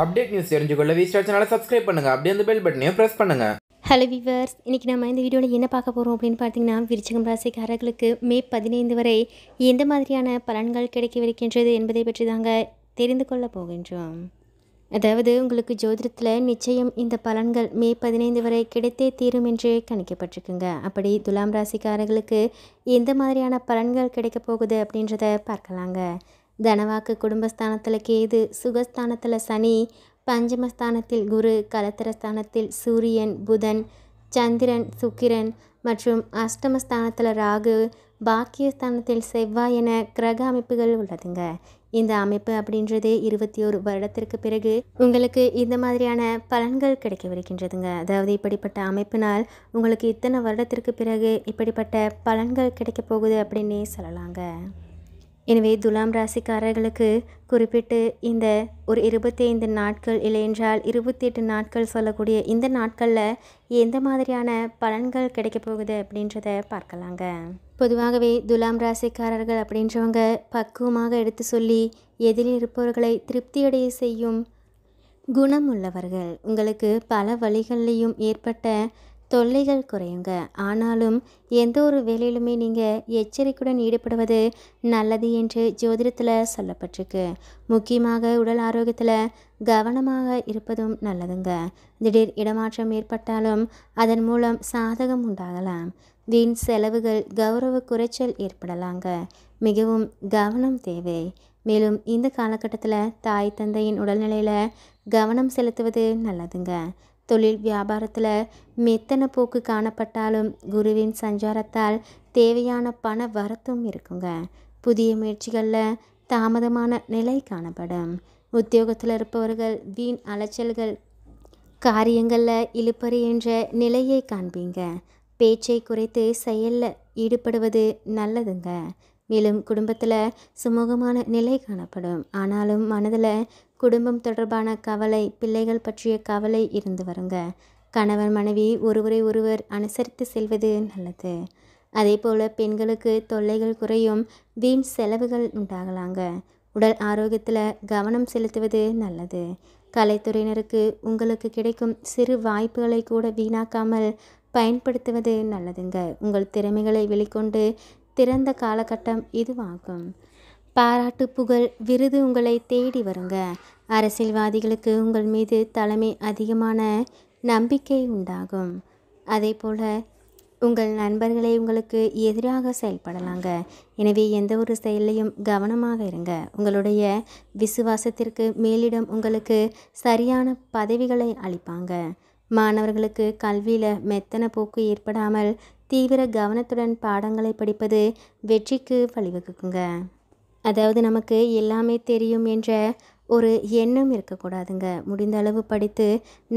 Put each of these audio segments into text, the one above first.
update news தெரிஞ்சுக்கொள்ள V star சேனலை subscribe பண்ணுங்கள் அப்படியே அந்த பெல் பட்டனையும் ப்ரெஸ் பண்ணுங்கள் ஹலோ விவர்ஸ் இன்னைக்கு நம்ம இந்த வீடியோவில் என்ன பார்க்க போகிறோம் அப்படின்னு பார்த்தீங்கன்னா விருச்சகம் ராசிக்காரர்களுக்கு மே பதினைந்து வரை எந்த மாதிரியான பலன்கள் கிடைக்கவிருக்கின்றது என்பதை பற்றி தாங்க தெரிந்து கொள்ள போகின்றோம் அதாவது உங்களுக்கு ஜோதிடத்தில் நிச்சயம் இந்த பலன்கள் மே பதினைந்து வரை கிடைத்தே தீரும் என்று கணிக்கப்பட்டிருக்குங்க அப்படி துலாம் ராசிக்காரர்களுக்கு எந்த மாதிரியான பலன்கள் கிடைக்கப் போகுது அப்படின்றத பார்க்கலாங்க தனவாக்கு குடும்பஸ்தானத்தில் கேது சுகஸ்தானத்தில் சனி பஞ்சமஸ்தானத்தில் குரு கலத்திரஸ்தானத்தில் சூரியன் புதன் சந்திரன் சுக்கிரன் மற்றும் அஷ்டமஸ்தானத்தில் ராகு பாக்கியஸ்தானத்தில் செவ்வாய் என கிரக அமைப்புகள் உள்ளதுங்க இந்த அமைப்பு அப்படின்றது இருபத்தி ஒரு வருடத்திற்கு பிறகு உங்களுக்கு இந்த மாதிரியான பலன்கள் கிடைக்கவிருக்கின்றதுங்க அதாவது இப்படிப்பட்ட அமைப்பினால் உங்களுக்கு இத்தனை வருடத்திற்கு பிறகு இப்படிப்பட்ட பலன்கள் கிடைக்கப் போகுது அப்படின்னே சொல்லலாங்க எனவே துலாம் ராசிக்காரர்களுக்கு குறிப்பிட்டு இந்த ஒரு இருபத்தைந்து நாட்கள் இல்லையென்றால் இருபத்தி எட்டு நாட்கள் சொல்லக்கூடிய இந்த நாட்களில் எந்த மாதிரியான பலன்கள் கிடைக்க போகுது அப்படின்றத பார்க்கலாங்க பொதுவாகவே துலாம் ராசிக்காரர்கள் அப்படின்றவங்க பக்குவமாக எடுத்து சொல்லி எதிரில் இருப்பவர்களை திருப்தியடைய செய்யும் குணம் உள்ளவர்கள் உங்களுக்கு பல வழிகள்லேயும் ஏற்பட்ட தொல்லைகள் குறையுங்க ஆனாலும் எந்த ஒரு வேலையிலுமே நீங்கள் எச்சரிக்கையுடன் ஈடுபடுவது நல்லது என்று ஜோதிடத்தில் சொல்லப்பட்டிருக்கு முக்கியமாக உடல் ஆரோக்கியத்தில் கவனமாக இருப்பதும் நல்லதுங்க திடீர் இடமாற்றம் ஏற்பட்டாலும் அதன் மூலம் சாதகம் உண்டாகலாம் வீண் செலவுகள் கௌரவ குறைச்சல் ஏற்படலாங்க மிகவும் கவனம் தேவை மேலும் இந்த காலகட்டத்தில் தாய் தந்தையின் உடல்நிலையில் கவனம் செலுத்துவது நல்லதுங்க தொழில் வியாபாரத்தில் மெத்தன போக்கு காணப்பட்டாலும் குருவின் சஞ்சாரத்தால் தேவையான பண வரத்தும் இருக்குங்க புதிய முயற்சிகளில் தாமதமான நிலை காணப்படும் உத்தியோகத்தில் இருப்பவர்கள் வீண் அலைச்சல்கள் காரியங்களில் என்ற நிலையை காண்பீங்க பேச்சை குறைத்து செயலில் ஈடுபடுவது நல்லதுங்க மேலும் குடும்பத்தில் சுமூகமான நிலை காணப்படும் ஆனாலும் மனதில் குடும்பம் தொடர்பான கவலை பிள்ளைகள் பற்றிய கவலை இருந்து வருங்க கணவன் மனைவி ஒருவரை ஒருவர் அனுசரித்து செல்வது நல்லது அதே போல் பெண்களுக்கு தொல்லைகள் குறையும் வீண் செலவுகள் உண்டாகலாங்க உடல் ஆரோக்கியத்தில் கவனம் செலுத்துவது நல்லது கலைத்துறையினருக்கு உங்களுக்கு கிடைக்கும் சிறு வாய்ப்புகளை கூட வீணாக்காமல் பயன்படுத்துவது நல்லதுங்க உங்கள் திறமைகளை வெளிக்கொண்டு திறந்த காலகட்டம் இதுவாகும் பாராட்டு புகழ் விருது உங்களை தேடி வருங்க அரசியல்வாதிகளுக்கு உங்கள் மீது தலைமை அதிகமான நம்பிக்கை உண்டாகும் அதே போல் உங்கள் நண்பர்களே உங்களுக்கு எதிராக செயல்படலாங்க எனவே எந்த ஒரு செயலையும் கவனமாக இருங்க உங்களுடைய விசுவாசத்திற்கு மேலிடம் உங்களுக்கு சரியான பதவிகளை அளிப்பாங்க மாணவர்களுக்கு கல்வியில் மெத்தன போக்கு ஏற்படாமல் தீவிர கவனத்துடன் பாடங்களை படிப்பது வெற்றிக்கு வழிவகுக்குங்க அதாவது நமக்கு எல்லாமே தெரியும் என்ற ஒரு எண்ணம் இருக்கக்கூடாதுங்க முடிந்த அளவு படித்து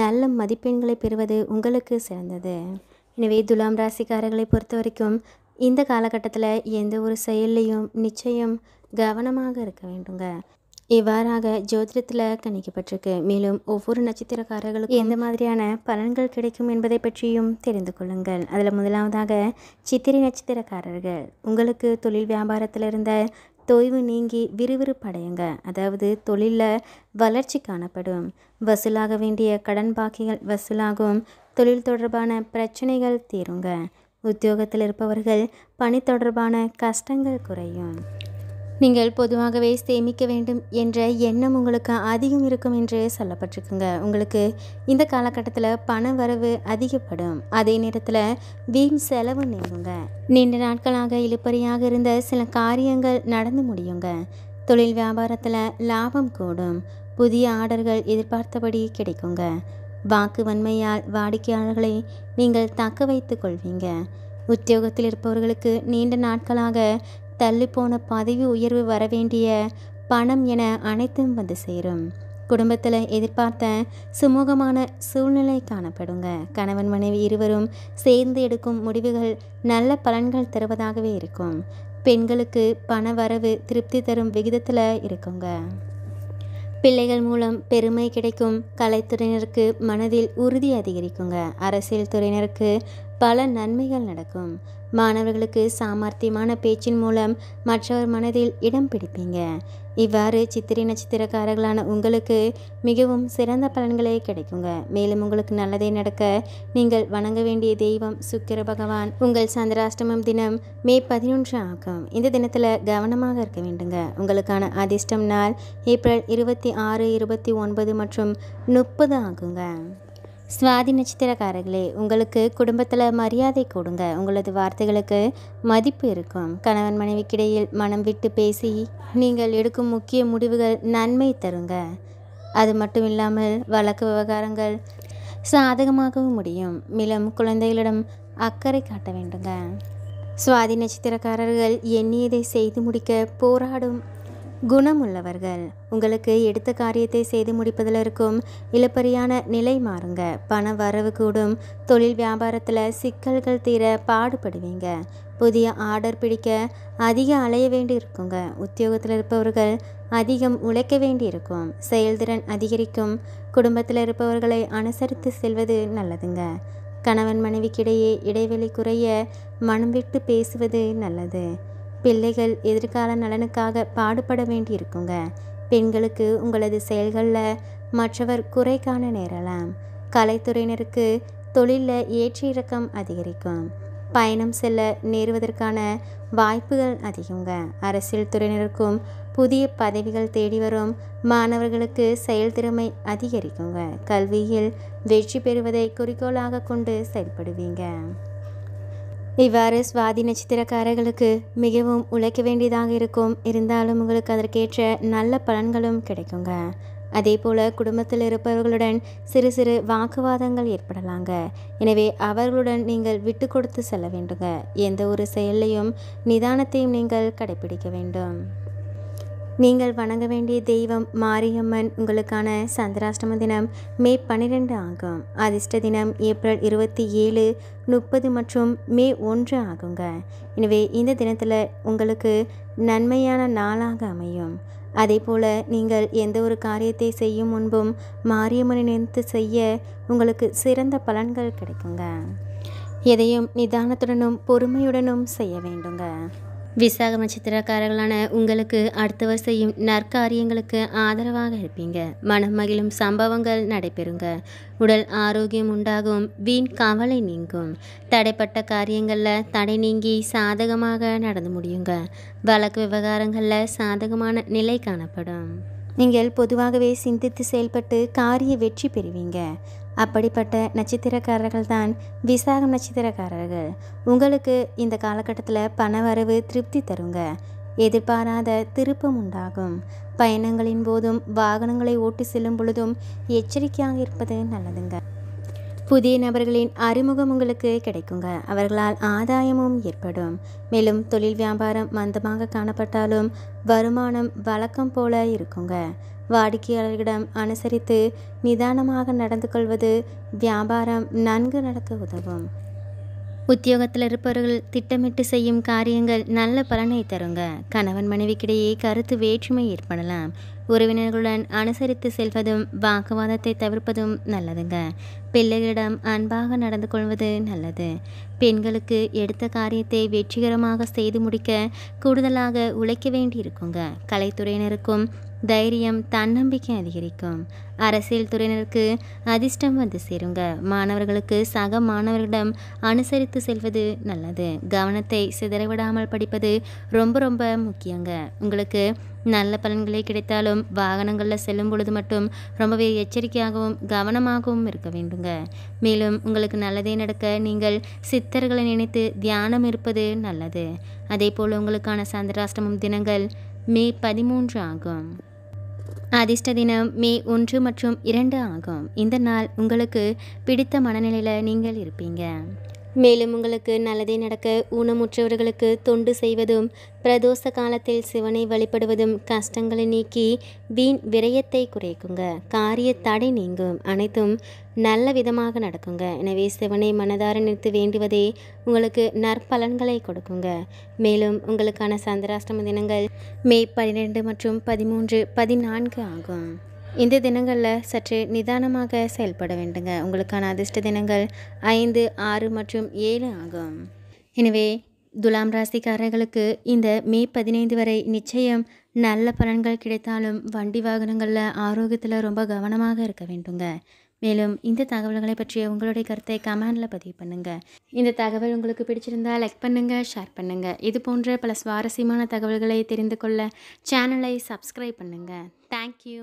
நல்ல மதிப்பெண்களை பெறுவது உங்களுக்கு சிறந்தது எனவே துலாம் ராசிக்காரர்களை பொறுத்த வரைக்கும் இந்த காலகட்டத்தில் எந்த ஒரு செயல்லையும் நிச்சயம் கவனமாக இருக்க வேண்டுங்க இவ்வாறாக ஜோதிடத்தில் கணிக்கப்பட்டிருக்கு மேலும் ஒவ்வொரு நட்சத்திரக்காரர்களுக்கும் எந்த மாதிரியான பலன்கள் கிடைக்கும் என்பதை பற்றியும் தெரிந்து கொள்ளுங்கள் அதில் முதலாவதாக சித்திரை நட்சத்திரக்காரர்கள் உங்களுக்கு தொழில் வியாபாரத்தில் இருந்த தொய்வு நீங்கி விறுவிறுப்படையுங்க அதாவது தொழிலில் வளர்ச்சி காணப்படும் வசூலாக வேண்டிய கடன் பாக்கிகள் வசூலாகும் தொழில் தொடர்பான பிரச்சனைகள் தீருங்க உத்தியோகத்தில் இருப்பவர்கள் பணி தொடர்பான கஷ்டங்கள் குறையும் நீங்கள் பொதுவாகவே சேமிக்க வேண்டும் என்ற எண்ணம் உங்களுக்கு அதிகம் இருக்கும் என்று சொல்லப்பட்டிருக்குங்க உங்களுக்கு இந்த காலகட்டத்தில் பண வரவு அதிகப்படும் அதே நேரத்தில் வீண் செலவு நீங்குங்க நீண்ட நாட்களாக இழுப்பறியாக இருந்த சில காரியங்கள் நடந்து முடியுங்க தொழில் வியாபாரத்தில் லாபம் கூடும் புதிய ஆர்டர்கள் எதிர்பார்த்தபடி கிடைக்குங்க வாக்கு வன்மையால் வாடிக்கையாளர்களை நீங்கள் தக்க வைத்து கொள்வீங்க உத்தியோகத்தில் இருப்பவர்களுக்கு நீண்ட நாட்களாக தள்ளிப்போன பதவி உயர்வு வரவேண்டிய பணம் என அனைத்தும் வந்து சேரும் குடும்பத்தில் எதிர்பார்த்த சுமூகமான சூழ்நிலை காணப்படுங்க கணவன் மனைவி இருவரும் சேர்ந்து எடுக்கும் முடிவுகள் நல்ல பலன்கள் தருவதாகவே இருக்கும் பெண்களுக்கு பண வரவு திருப்தி தரும் விகிதத்தில் இருக்குங்க பிள்ளைகள் மூலம் பெருமை கிடைக்கும் கலைத்துறையினருக்கு மனதில் உறுதி அதிகரிக்குங்க அரசியல் துறையினருக்கு பல நன்மைகள் நடக்கும் மாணவர்களுக்கு சாமர்த்தியமான பேச்சின் மூலம் மற்றவர் மனதில் இடம் பிடிப்பீங்க இவ்வாறு சித்திரை நட்சத்திரக்காரர்களான உங்களுக்கு மிகவும் சிறந்த பலன்களே கிடைக்குங்க மேலும் உங்களுக்கு நல்லதே நடக்க நீங்கள் வணங்க வேண்டிய தெய்வம் சுக்கிர பகவான் உங்கள் சந்திராஷ்டமம் தினம் மே பதினொன்று ஆகும் இந்த தினத்தில் கவனமாக இருக்க வேண்டுங்க உங்களுக்கான அதிர்ஷ்டம் நாள் ஏப்ரல் இருபத்தி ஆறு இருபத்தி ஒன்பது மற்றும் முப்பது ஆகுங்க சுவாதி நட்சத்திரக்காரர்களே உங்களுக்கு குடும்பத்தில் மரியாதை கொடுங்க உங்களது வார்த்தைகளுக்கு மதிப்பு இருக்கும் கணவன் மனைவிக்கிடையில் மனம் விட்டு பேசி நீங்கள் எடுக்கும் முக்கிய முடிவுகள் நன்மை தருங்க அது மட்டும் இல்லாமல் வழக்கு விவகாரங்கள் சாதகமாகவும் முடியும் மேலும் குழந்தைகளிடம் அக்கறை காட்ட வேண்டுங்க சுவாதி நட்சத்திரக்காரர்கள் எண்ணியதை செய்து முடிக்க போராடும் குணமுள்ளவர்கள் உங்களுக்கு எடுத்த காரியத்தை செய்து முடிப்பதில் இருக்கும் இழப்பறியான நிலை மாறுங்க பண வரவு கூடும் தொழில் வியாபாரத்தில் சிக்கல்கள் தீர பாடுபடுவீங்க புதிய ஆர்டர் பிடிக்க அதிக அலைய வேண்டி இருக்குங்க உத்தியோகத்தில் இருப்பவர்கள் அதிகம் உழைக்க வேண்டி இருக்கும் செயல்திறன் அதிகரிக்கும் குடும்பத்தில் இருப்பவர்களை அனுசரித்து செல்வது நல்லதுங்க கணவன் மனைவிக்கிடையே இடைவெளி குறைய மனம் விட்டு பேசுவது நல்லது பிள்ளைகள் எதிர்கால நலனுக்காக பாடுபட வேண்டியிருக்குங்க பெண்களுக்கு உங்களது செயல்களில் மற்றவர் குறை காண நேரலாம் கலைத்துறையினருக்கு தொழிலில் ஏற்றி இறக்கம் அதிகரிக்கும் பயணம் செல்ல நேருவதற்கான வாய்ப்புகள் அதிகங்க அரசியல் துறையினருக்கும் புதிய பதவிகள் தேடி வரும் மாணவர்களுக்கு செயல்திறமை அதிகரிக்குங்க கல்வியில் வெற்றி பெறுவதை குறிக்கோளாக கொண்டு செயல்படுவீங்க இவ்வாறு சுவாதி நட்சத்திரக்காரர்களுக்கு மிகவும் உழைக்க வேண்டியதாக இருக்கும் இருந்தாலும் உங்களுக்கு அதற்கேற்ற நல்ல பலன்களும் கிடைக்குங்க அதே போல குடும்பத்தில் இருப்பவர்களுடன் சிறு சிறு வாக்குவாதங்கள் ஏற்படலாங்க எனவே அவர்களுடன் நீங்கள் விட்டு கொடுத்து செல்ல வேண்டுங்க எந்த ஒரு செயலையும் நிதானத்தையும் நீங்கள் கடைபிடிக்க வேண்டும் நீங்கள் வணங்க வேண்டிய தெய்வம் மாரியம்மன் உங்களுக்கான சந்திராஷ்டம தினம் மே பன்னிரெண்டு ஆகும் அதிர்ஷ்ட தினம் ஏப்ரல் இருபத்தி ஏழு முப்பது மற்றும் மே ஒன்று ஆகுங்க எனவே இந்த தினத்தில் உங்களுக்கு நன்மையான நாளாக அமையும் அதே போல் நீங்கள் எந்த ஒரு காரியத்தை செய்யும் முன்பும் மாரியம்மனை நினைத்து செய்ய உங்களுக்கு சிறந்த பலன்கள் கிடைக்குங்க எதையும் நிதானத்துடனும் பொறுமையுடனும் செய்ய வேண்டுங்க விசாக நட்சத்திரக்காரர்களான உங்களுக்கு அடுத்த வருஷம் நற்காரியங்களுக்கு ஆதரவாக இருப்பீங்க மனம் மகிழும் சம்பவங்கள் நடைபெறுங்க உடல் ஆரோக்கியம் உண்டாகும் வீண் கவலை நீங்கும் தடைப்பட்ட காரியங்களில் தடை நீங்கி சாதகமாக நடந்து முடியுங்க வழக்கு விவகாரங்களில் சாதகமான நிலை காணப்படும் நீங்கள் பொதுவாகவே சிந்தித்து செயல்பட்டு காரிய வெற்றி பெறுவீங்க அப்படிப்பட்ட நட்சத்திரக்காரர்கள் தான் விசாகம் நட்சத்திரக்காரர்கள் உங்களுக்கு இந்த காலகட்டத்தில் பண வரவு திருப்தி தருங்க எதிர்பாராத திருப்பம் உண்டாகும் பயணங்களின் போதும் வாகனங்களை ஓட்டி செல்லும் பொழுதும் எச்சரிக்கையாக இருப்பது நல்லதுங்க புதிய நபர்களின் அறிமுகம் உங்களுக்கு கிடைக்குங்க அவர்களால் ஆதாயமும் ஏற்படும் மேலும் தொழில் வியாபாரம் மந்தமாக காணப்பட்டாலும் வருமானம் வழக்கம் போல இருக்குங்க வாடிக்கையாளர்களிடம் அனுசரித்து நிதானமாக நடந்து கொள்வது வியாபாரம் நன்கு நடக்க உதவும் உத்தியோகத்தில் இருப்பவர்கள் திட்டமிட்டு செய்யும் காரியங்கள் நல்ல பலனை தருங்க கணவன் மனைவிக்கிடையே கருத்து வேற்றுமை ஏற்படலாம் உறவினர்களுடன் அனுசரித்து செல்வதும் வாக்குவாதத்தை தவிர்ப்பதும் நல்லதுங்க பிள்ளைகளிடம் அன்பாக நடந்து கொள்வது நல்லது பெண்களுக்கு எடுத்த காரியத்தை வெற்றிகரமாக செய்து முடிக்க கூடுதலாக உழைக்க வேண்டி இருக்குங்க கலைத்துறையினருக்கும் தைரியம் தன்னம்பிக்கை அதிகரிக்கும் அரசியல் துறையினருக்கு அதிர்ஷ்டம் வந்து சேருங்க மாணவர்களுக்கு சக மாணவர்களிடம் அனுசரித்து செல்வது நல்லது கவனத்தை சிதறவிடாமல் படிப்பது ரொம்ப ரொம்ப முக்கியங்க உங்களுக்கு நல்ல பலன்களே கிடைத்தாலும் வாகனங்களில் செல்லும் பொழுது மட்டும் ரொம்பவே எச்சரிக்கையாகவும் கவனமாகவும் இருக்க வேண்டுங்க மேலும் உங்களுக்கு நல்லதே நடக்க நீங்கள் சித்தர்களை நினைத்து தியானம் இருப்பது நல்லது அதே போல் உங்களுக்கான சந்திராஷ்டமம் தினங்கள் மே பதிமூன்று ஆகும் அதிர்ஷ்ட தினம் மே ஒன்று மற்றும் இரண்டு ஆகும் இந்த நாள் உங்களுக்கு பிடித்த மனநிலையில் நீங்கள் இருப்பீங்க மேலும் உங்களுக்கு நல்லதே நடக்க ஊனமுற்றவர்களுக்கு தொண்டு செய்வதும் பிரதோஷ காலத்தில் சிவனை வழிபடுவதும் கஷ்டங்களை நீக்கி வீண் விரயத்தை குறைக்குங்க காரிய தடை நீங்கும் அனைத்தும் நல்ல விதமாக நடக்குங்க எனவே சிவனை மனதார நிறுத்தி வேண்டுவதே உங்களுக்கு நற்பலன்களை கொடுக்குங்க மேலும் உங்களுக்கான சந்திராஷ்டம தினங்கள் மே பன்னிரெண்டு மற்றும் பதிமூன்று பதினான்கு ஆகும் இந்த தினங்களில் சற்று நிதானமாக செயல்பட வேண்டுங்க உங்களுக்கான அதிர்ஷ்ட தினங்கள் ஐந்து ஆறு மற்றும் ஏழு ஆகும் எனவே துலாம் ராசிக்காரர்களுக்கு இந்த மே பதினைந்து வரை நிச்சயம் நல்ல பலன்கள் கிடைத்தாலும் வண்டி வாகனங்களில் ஆரோக்கியத்தில் ரொம்ப கவனமாக இருக்க வேண்டுங்க மேலும் இந்த தகவல்களை பற்றிய உங்களுடைய கருத்தை கமெண்டில் பதிவு பண்ணுங்கள் இந்த தகவல் உங்களுக்கு பிடிச்சிருந்தால் லைக் பண்ணுங்கள் ஷேர் பண்ணுங்கள் இது போன்ற பல சுவாரஸ்யமான தகவல்களை தெரிந்து கொள்ள சேனலை சப்ஸ்கிரைப் பண்ணுங்கள் தேங்க்யூ